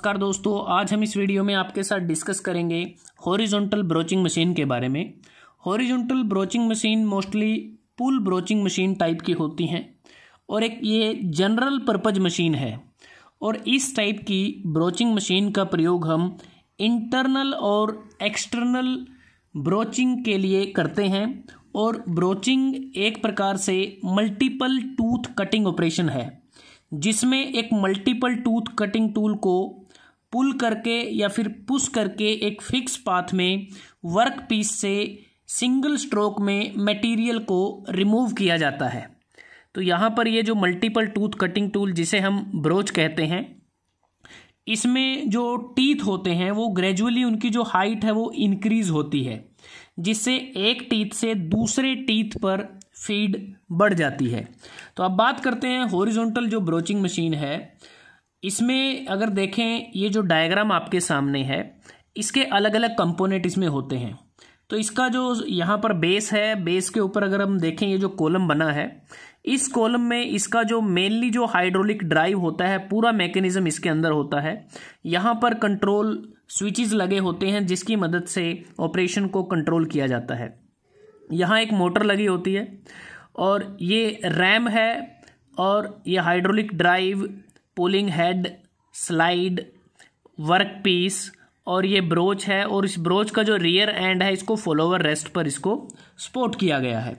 नमस्कार दोस्तों आज हम इस वीडियो में आपके साथ डिस्कस करेंगे हॉरिजॉन्टल ब्रोचिंग मशीन के बारे में horizontal broaching machine mostly pull broaching machine type की होती हैं और एक ये जनरल पर्पज मशीन है और इस टाइप की ब्रोचिंग मशीन का प्रयोग हम इंटरनल और एक्सटर्नल ब्रोचिंग के लिए करते हैं और ब्रोचिंग एक प्रकार से मल्टीपल टूथ कटिंग ऑपरेशन है जिसमें एक मल्टीपल टूथ कटिंग टूल को पुल करके या फिर पुश करके एक फिक्स पाथ में वर्क पीस से सिंगल स्ट्रोक में मटेरियल को रिमूव किया जाता है तो यहाँ पर ये जो मल्टीपल टूथ कटिंग टूल जिसे हम ब्रोच कहते हैं इसमें जो टीथ होते हैं वो ग्रेजुअली उनकी जो हाइट है वो इंक्रीज होती है जिससे एक टीथ से दूसरे टीथ पर फीड बढ़ जाती है तो अब बात करते हैं हॉरिजॉन्टल जो ब्रोचिंग मशीन है इसमें अगर देखें ये जो डायग्राम आपके सामने है इसके अलग अलग कंपोनेंट इसमें होते हैं तो इसका जो यहाँ पर बेस है बेस के ऊपर अगर हम देखें ये जो कॉलम बना है इस कॉलम में इसका जो मेनली जो हाइड्रोलिक ड्राइव होता है पूरा मैकेनिज्म इसके अंदर होता है यहाँ पर कंट्रोल स्विचेस लगे होते हैं जिसकी मदद से ऑपरेशन को कंट्रोल किया जाता है यहाँ एक मोटर लगी होती है और ये रैम है और ये hydraulic drive pulling head slide work piece और ये ब्रोच है और इस ब्रोच का जो रियर एंड है इसको फॉलोवर रेस्ट पर इसको स्पोर्ट किया गया है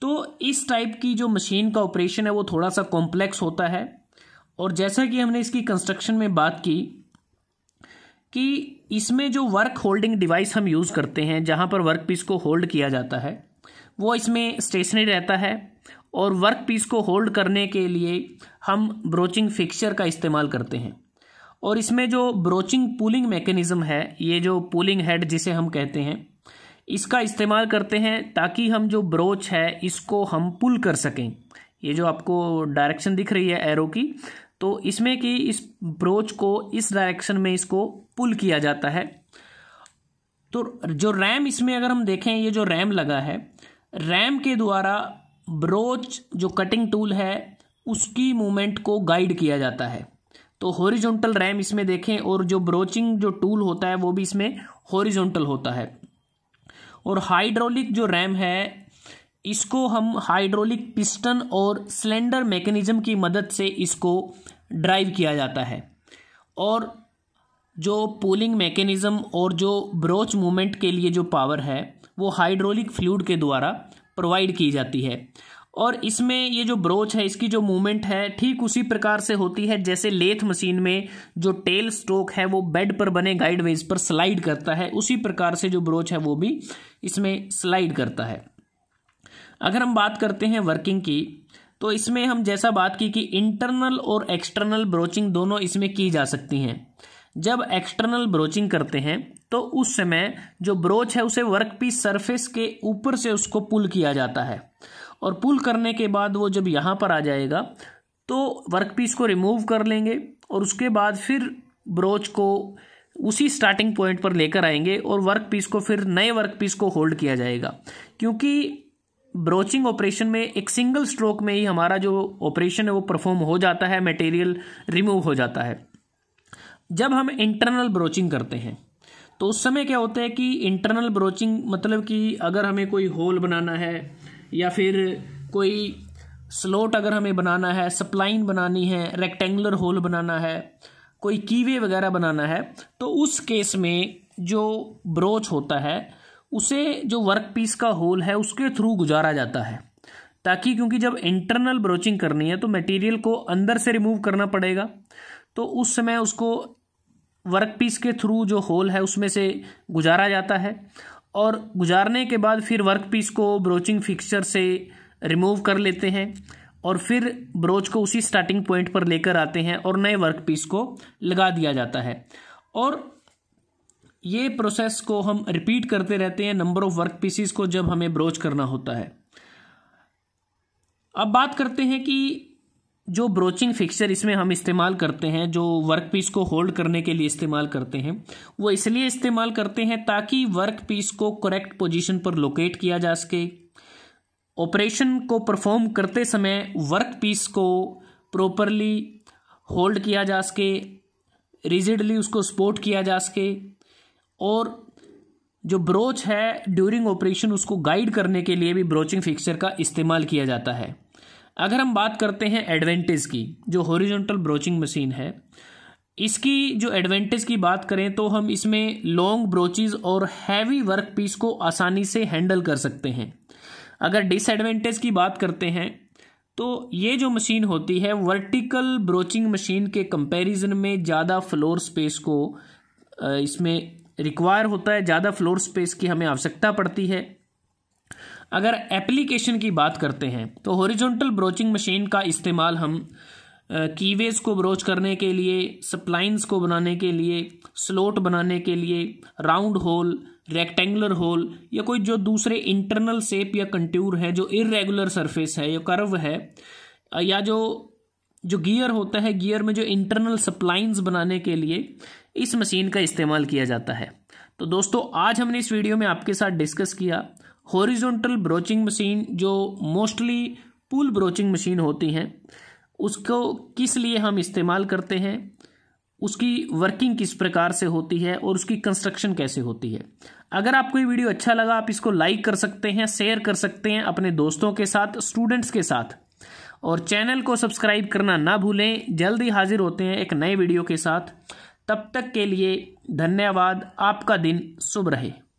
तो इस टाइप की जो मशीन का ऑपरेशन है वो थोड़ा सा कॉम्प्लेक्स होता है और जैसा कि हमने इसकी कंस्ट्रक्शन में बात की कि इसमें जो वर्क होल्डिंग डिवाइस हम यूज़ करते हैं जहाँ पर वर्क पीस को होल्ड किया जाता है वो इसमें स्टेशनरी रहता है और वर्क पीस को होल्ड करने के लिए हम ब्रोचिंग फिक्सचर का इस्तेमाल करते हैं और इसमें जो ब्रोचिंग पुलिंग मैकेनिज़्म है ये जो पुलिंग हेड जिसे हम कहते हैं इसका इस्तेमाल करते हैं ताकि हम जो ब्रोच है इसको हम पुल कर सकें ये जो आपको डायरेक्शन दिख रही है एरो की तो इसमें कि इस ब्रोच को इस डायरेक्शन में इसको पुल किया जाता है तो जो रैम इसमें अगर हम देखें ये जो रैम लगा है रैम के द्वारा ब्रोच जो कटिंग टूल है उसकी मूवमेंट को गाइड किया जाता है तो हॉरिजॉन्टल रैम इसमें देखें और जो ब्रोचिंग जो टूल होता है वो भी इसमें हॉरिजॉन्टल होता है और हाइड्रोलिक जो रैम है इसको हम हाइड्रोलिक पिस्टन और सिलेंडर मैकेनिज्म की मदद से इसको ड्राइव किया जाता है और जो पोलिंग मैकेनिज़्म और जो ब्रोच मूवमेंट के लिए जो पावर है वो हाइड्रोलिक फ्लूड के द्वारा प्रोवाइड की जाती है और इसमें ये जो ब्रोच है इसकी जो मूवमेंट है ठीक उसी प्रकार से होती है जैसे लेथ मशीन में जो टेल स्ट्रोक है वो बेड पर बने गाइड वेज पर स्लाइड करता है उसी प्रकार से जो ब्रोच है वो भी इसमें स्लाइड करता है अगर हम बात करते हैं वर्किंग की तो इसमें हम जैसा बात की कि इंटरनल और एक्सटर्नल ब्रोचिंग दोनों इसमें की जा सकती हैं जब एक्सटर्नल ब्रोचिंग करते हैं तो उस समय जो ब्रोच है उसे वर्क पीस सरफेस के ऊपर से उसको पुल किया जाता है और पुल करने के बाद वो जब यहाँ पर आ जाएगा तो वर्क पीस को रिमूव कर लेंगे और उसके बाद फिर ब्रोच को उसी स्टार्टिंग पॉइंट पर लेकर आएंगे और वर्क पीस को फिर नए वर्क पीस को होल्ड किया जाएगा क्योंकि ब्रोचिंग ऑपरेशन में एक सिंगल स्ट्रोक में ही हमारा जो ऑपरेशन है वो परफॉर्म हो जाता है मटेरियल रिमूव हो जाता है जब हम इंटरनल ब्रोचिंग करते हैं तो उस समय क्या होता है कि इंटरनल ब्रोचिंग मतलब कि अगर हमें कोई होल बनाना है या फिर कोई स्लोट अगर हमें बनाना है सप्लाइन बनानी है रेक्टेंगुलर होल बनाना है कोई कीवे वगैरह बनाना है तो उस केस में जो ब्रोच होता है उसे जो वर्क पीस का होल है उसके थ्रू गुजारा जाता है ताकि क्योंकि जब इंटरनल ब्रोचिंग करनी है तो मटेरियल को अंदर से रिमूव करना पड़ेगा तो उस समय उसको वर्क पीस के थ्रू जो होल है उसमें से गुजारा जाता है और गुजारने के बाद फिर वर्क पीस को ब्रोचिंग फिक्सचर से रिमूव कर लेते हैं और फिर ब्रोच को उसी स्टार्टिंग पॉइंट पर लेकर आते हैं और नए वर्क पीस को लगा दिया जाता है और ये प्रोसेस को हम रिपीट करते रहते हैं नंबर ऑफ वर्क पीसीस को जब हमें ब्रोच करना होता है अब बात करते हैं कि जो ब्रोचिंग फिक्सचर इसमें हम इस्तेमाल करते हैं जो वर्क पीस को होल्ड करने के लिए इस्तेमाल करते हैं वो इसलिए इस्तेमाल करते हैं ताकि वर्क पीस को करेक्ट पोजीशन पर लोकेट किया जा सके ऑपरेशन को परफॉर्म करते समय वर्क पीस को प्रॉपरली होल्ड किया जा सके रिजिडली उसको सपोर्ट किया जा सके और जो ब्रोच है ड्यूरिंग ऑपरेशन उसको गाइड करने के लिए भी ब्रोचिंग फिक्सचर का इस्तेमाल किया जाता है अगर हम बात करते हैं एडवेंटेज की जो हॉरिजॉन्टल ब्रोचिंग मशीन है इसकी जो एडवांटेज की बात करें तो हम इसमें लॉन्ग ब्रोचेज और हैवी वर्क पीस को आसानी से हैंडल कर सकते हैं अगर डिसएडवांटेज की बात करते हैं तो ये जो मशीन होती है वर्टिकल ब्रोचिंग मशीन के कंपैरिजन में ज़्यादा फ्लोर स्पेस को इसमें रिक्वायर होता है ज़्यादा फ्लोर स्पेस की हमें आवश्यकता पड़ती है अगर एप्लीकेशन की बात करते हैं तो हॉरिजॉन्टल ब्रोचिंग मशीन का इस्तेमाल हम कीवेज को ब्रोच करने के लिए सप्लाइंस को बनाने के लिए स्लोट बनाने के लिए राउंड होल रेक्टेंगुलर होल या कोई जो दूसरे इंटरनल सेप या कंट्यूर है जो इरेगुलर सरफेस है या कर्व है या जो जो गियर होता है गियर में जो इंटरनल सप्लाइंस बनाने के लिए इस मशीन का इस्तेमाल किया जाता है तो दोस्तों आज हमने इस वीडियो में आपके साथ डिस्कस किया हॉरिजॉन्टल ब्रोचिंग मशीन जो मोस्टली पुल ब्रोचिंग मशीन होती हैं उसको किस लिए हम इस्तेमाल करते हैं उसकी वर्किंग किस प्रकार से होती है और उसकी कंस्ट्रक्शन कैसे होती है अगर आपको ये वीडियो अच्छा लगा आप इसको लाइक कर सकते हैं शेयर कर सकते हैं अपने दोस्तों के साथ स्टूडेंट्स के साथ और चैनल को सब्सक्राइब करना ना भूलें जल्द ही हाजिर होते हैं एक नए वीडियो के साथ तब तक के लिए धन्यवाद आपका दिन शुभ रहे